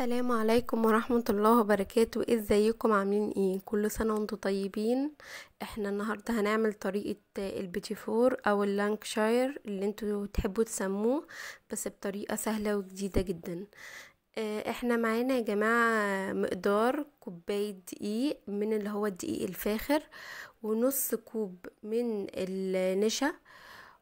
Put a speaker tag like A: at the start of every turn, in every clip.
A: السلام عليكم ورحمة الله وبركاته إيه ازيكم عاملين ايه كل سنة وانتم طيبين احنا النهاردة هنعمل طريقة البيتي فور او اللانكشاير اللي انتوا تحبوا تسموه بس بطريقة سهلة وجديدة جدا آه، احنا معانا يا جماعة مقدار كوباية دقيق من اللي هو الدقيق الفاخر ونص كوب من النشا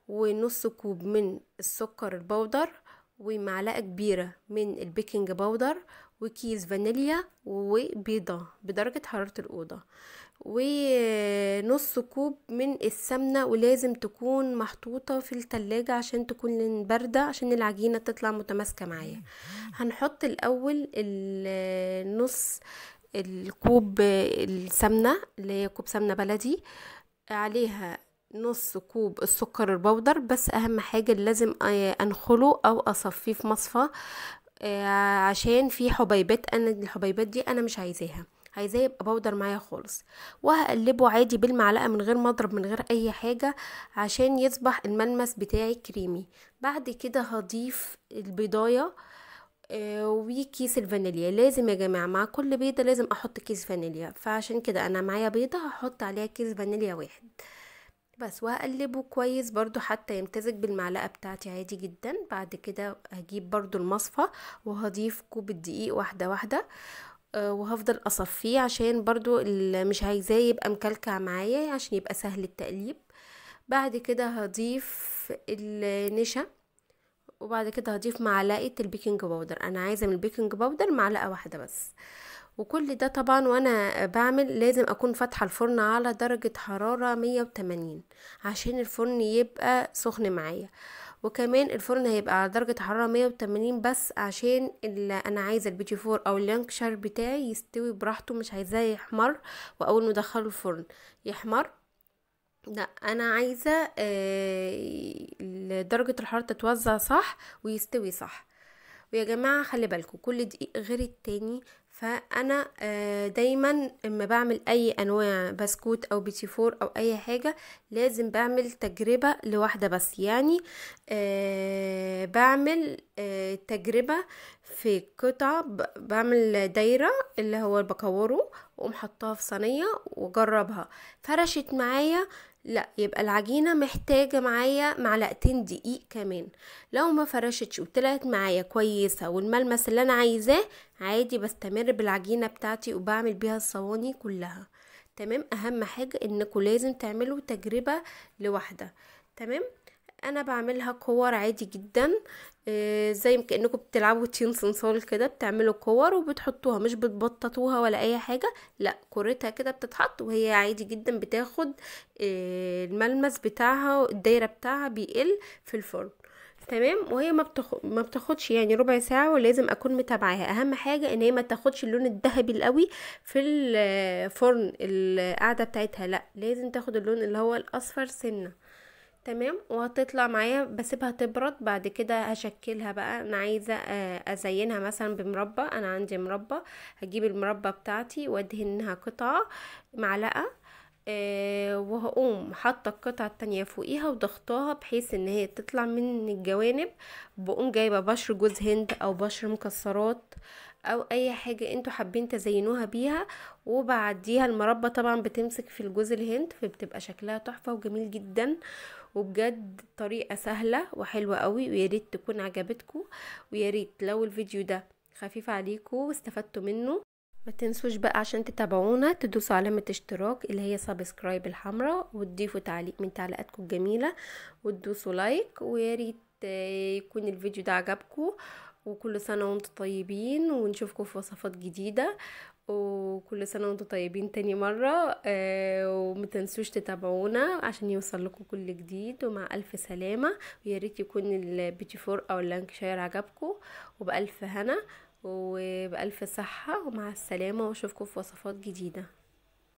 A: ونص كوب من السكر البودر ومعلقة كبيرة من البيكنج باودر وكيس فانيليا وبيضة بدرجة حرارة الأوضة ونص كوب من السمنة ولازم تكون محطوطة في التلاجة عشان تكون باردة عشان العجينة تطلع متماسكة معايا هنحط الأول النص الكوب السمنة اللي هي كوب سمنة بلدي عليها نص كوب السكر البودر بس اهم حاجة لازم آه، انخله او اصفيه في مصفى آه، عشان في حبيبات انا الحبيبات دي انا مش عايزاها عايزاه يبقى بودر معايا خالص وهقلبه عادي بالمعلقه من غير ما اضرب من غير اي حاجه عشان يصبح الملمس بتاعي كريمي بعد كده هضيف البيضايه آه، وكيس الفانيليا لازم يا جماعه مع كل بيضه لازم احط كيس فانيليا فعشان كده انا معايا بيضه هحط عليها كيس فانيليا واحد بس وهقلبه كويس برضو حتى يمتزج بالمعلقة بتاعتي عادي جدا بعد كده هجيب برضو المصفى وهضيف كوب الدقيق واحدة واحدة آه، وهفضل اصفيه عشان برضو مش عايزاه يبقى مكلكع معايا عشان يبقى سهل التقليب بعد كده هضيف النشا وبعد كده هضيف معلقه البيكنج باودر انا عايزه من البيكنج باودر معلقه واحده بس وكل ده طبعا وانا بعمل لازم اكون فاتحه الفرن على درجه حراره 180 عشان الفرن يبقى سخن معايا وكمان الفرن هيبقى على درجه حراره 180 بس عشان اللي انا عايزه البيتي فور او اللانكشر بتاعي يستوي براحته مش عايزاه يحمر واول ما ادخله الفرن يحمر لا انا عايزه آه، درجه الحراره تتوزع صح ويستوي صح ويا جماعه خلي بالكم كل دقيق غير التاني فانا آه، دايما لما بعمل اي انواع بسكوت او بيتي فور او اي حاجة لازم بعمل تجربة لواحدة بس يعني آه، بعمل آه، تجربة في قطعة بعمل دايرة اللي هو بكوره ومحطها في صينية وجربها فرشت معايا لا يبقى العجينة محتاجة معايا معلقتين دقيق كمان لو ما فرشتش وطلعت معايا كويسة والملمس اللي انا عايزاه عادي بستمر بالعجينة بتاعتي وبعمل بيها الصواني كلها تمام اهم حاجة انكم لازم تعملوا تجربة لوحدة تمام انا بعملها كور عادي جدا آه، زي كانكم بتلعبوا تين صنصال كده بتعملوا كور وبتحطوها مش بتبططوها ولا اي حاجه لا كورتها كده بتتحط وهي عادي جدا بتاخد آه، الملمس بتاعها الدايره بتاعها بيقل في الفرن تمام وهي ما, بتخ... ما بتاخدش يعني ربع ساعه ولازم اكون متابعاها اهم حاجه ان هي ما تاخدش اللون الذهبي القوي في الفرن آه، القاعده بتاعتها لا لازم تاخد اللون اللي هو الاصفر سنه تمام وهتطلع معايا بسيبها تبرد بعد كده هشكلها بقى انا عايزه آه، ازينها مثلا بمربى انا عندي مربى هجيب المربى بتاعتي وادهنها قطعه معلقه آه، وهقوم حاطه القطعه التانية فوقيها وضغطاها بحيث ان هي تطلع من الجوانب بقوم جايبه بشر جوز هند او بشر مكسرات او اي حاجة انتوا حابين تزينوها بيها وبعديها المربى طبعا بتمسك في الجزء الهند فبتبقى شكلها تحفة وجميل جدا وبجد طريقة سهلة وحلوة قوي وياريت تكون عجبتكم وياريت لو الفيديو ده خفيف عليكم واستفدتوا منه ما تنسوش بقى عشان تتابعونا تدوسوا علامة اشتراك اللي هي سبسكرايب الحمراء وتضيفوا تعليق من تعليقاتكم الجميلة وتدوسوا لايك وياريت يكون الفيديو ده عجبكم وكل سنة وانتم طيبين ونشوفكم في وصفات جديدة وكل سنة وانتم طيبين تاني مرة آه ومتنسوش تتابعونا عشان يوصل لكم كل جديد ومع ألف سلامة وياريت يكون البيتي فور أو اللانكشاير عجبكم وبألف هنا وبألف صحة ومع السلامة واشوفكم في وصفات جديدة